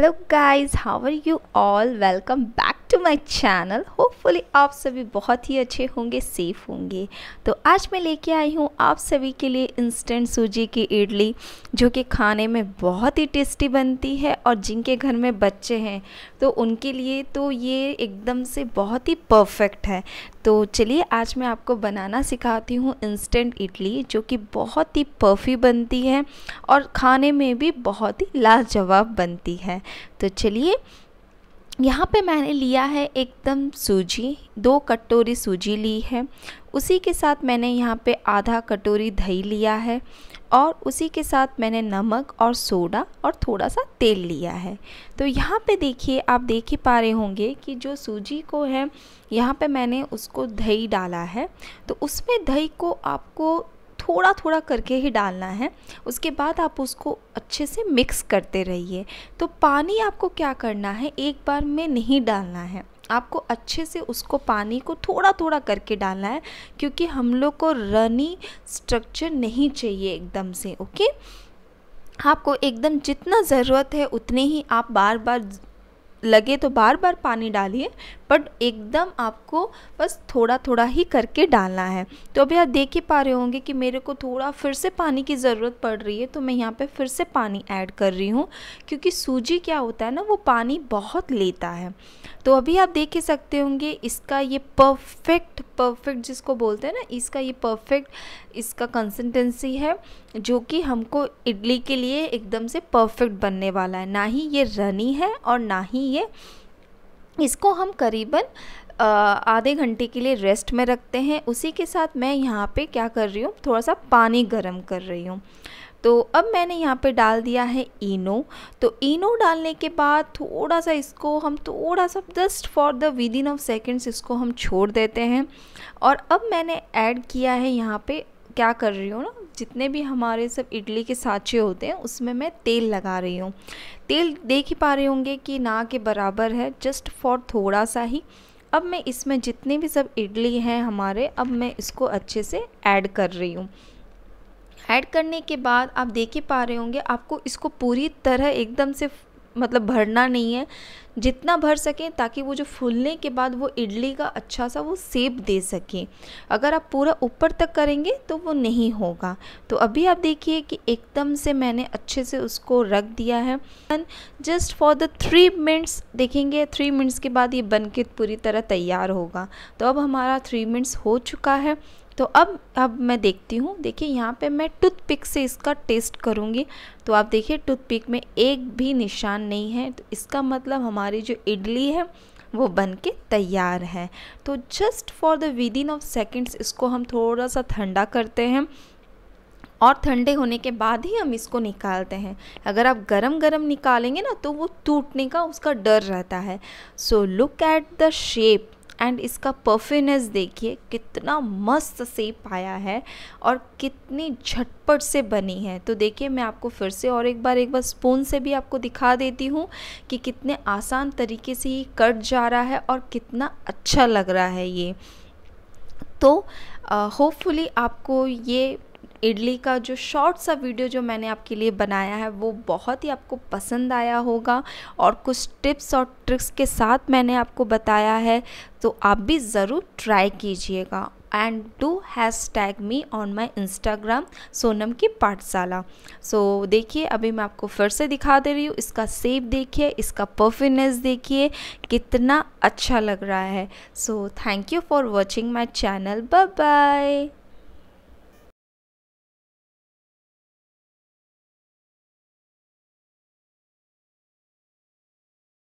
hello guys how are you all welcome back to my channel hopefully आप सभी बहुत ही अच्छे होंगे सेफ होंगे तो आज मैं लेके आई हूँ आप सभी के लिए इंस्टेंट सूजी की इडली जो कि खाने में बहुत ही टेस्टी बनती है और जिनके घर में बच्चे हैं तो उनके लिए तो ये एकदम से बहुत ही परफेक्ट है तो चलिए आज मैं आपको बनाना सिखाती हूँ इंस्टेंट इडली जो कि बहुत ही परफी बनती है और खाने में भी बहुत ही लाजवाब बनती है तो चलिए यहाँ पे मैंने लिया है एकदम सूजी दो कटोरी सूजी ली है उसी के साथ मैंने यहाँ पे आधा कटोरी दही लिया है और उसी के साथ मैंने नमक और सोडा और थोड़ा सा तेल लिया है तो यहाँ पे देखिए आप देख ही पा रहे होंगे कि जो सूजी को है यहाँ पे मैंने उसको दही डाला है तो उसमें दही को आपको थोड़ा थोड़ा करके ही डालना है उसके बाद आप उसको अच्छे से मिक्स करते रहिए तो पानी आपको क्या करना है एक बार में नहीं डालना है आपको अच्छे से उसको पानी को थोड़ा थोड़ा करके डालना है क्योंकि हम लोग को रनी स्ट्रक्चर नहीं चाहिए एकदम से ओके आपको एकदम जितना ज़रूरत है उतने ही आप बार बार लगे तो बार बार पानी डालिए बट एकदम आपको बस थोड़ा थोड़ा ही करके डालना है तो अभी आप देख ही पा रहे होंगे कि मेरे को थोड़ा फिर से पानी की ज़रूरत पड़ रही है तो मैं यहाँ पे फिर से पानी ऐड कर रही हूँ क्योंकि सूजी क्या होता है ना वो पानी बहुत लेता है तो अभी आप देख ही सकते होंगे इसका ये परफेक्ट परफेक्ट जिसको बोलते हैं ना इसका ये परफेक्ट इसका कंसिस्टेंसी है जो कि हमको इडली के लिए एकदम से परफेक्ट बनने वाला है ना ही ये रनी है और ना ही ये इसको हम करीबन आधे घंटे के लिए रेस्ट में रखते हैं उसी के साथ मैं यहाँ पे क्या कर रही हूँ थोड़ा सा पानी गर्म कर रही हूँ तो अब मैंने यहाँ पे डाल दिया है इनो तो इनो डालने के बाद थोड़ा सा इसको हम थोड़ा सा just for the within of seconds इसको हम छोड़ देते हैं और अब मैंने ऐड किया है यहाँ पे क्या कर रही हूँ ना जितने भी हमारे सब इडली के साँचे होते हैं उसमें मैं तेल लगा रही हूँ तेल देख ही पा रहे होंगे कि ना के बराबर है जस्ट फॉर थोड़ा सा ही अब मैं इसमें जितने भी सब इडली हैं हमारे अब मैं इसको अच्छे से ऐड कर रही हूँ ऐड करने के बाद आप देख ही पा रहे होंगे आपको इसको पूरी तरह एकदम से मतलब भरना नहीं है जितना भर सकें ताकि वो जो फूलने के बाद वो इडली का अच्छा सा वो सेप दे सकें अगर आप पूरा ऊपर तक करेंगे तो वो नहीं होगा तो अभी आप देखिए कि एकदम से मैंने अच्छे से उसको रख दिया है and just for the three minutes देखेंगे थ्री मिनट्स के बाद ये बनके पूरी तरह तैयार होगा तो अब हमारा थ्री मिनट्स हो चुका है तो अब अब मैं देखती हूँ देखिए यहाँ पे मैं टूथपिक से इसका टेस्ट करूँगी तो आप देखिए टूथपिक में एक भी निशान नहीं है तो इसका मतलब हमारी जो इडली है वो बन के तैयार है तो just for the within of seconds इसको हम थोड़ा सा ठंडा करते हैं और ठंडे होने के बाद ही हम इसको निकालते हैं अगर आप गरम गरम निकालेंगे ना तो वो टूटने का उसका डर रहता है so look at the shape and इसका परफ्यूमेंस देखिए कितना मस्त सेप आया है और कितनी झटपट से बनी है तो देखिए मैं आपको फिर से और एक बार एक बार स्पून से भी आपको दिखा देती हूँ कि कितने आसान तरीके से ये कट जा रहा है और कितना अच्छा लग रहा है ये तो होपफुली आपको ये इडली का जो शॉर्ट सा वीडियो जो मैंने आपके लिए बनाया है वो बहुत ही आपको पसंद आया होगा और कुछ टिप्स और ट्रिक्स के साथ मैंने आपको बताया है तो आप भी ज़रूर ट्राई कीजिएगा and do hashtag me on my Instagram Sonam की पाठशाला सो देखिए अभी मैं आपको फिर से दिखा दे रही हूँ इसका सेप देखिए इसका परफिनेस देखिए कितना अच्छा लग रहा है so thank you for watching my channel bye bye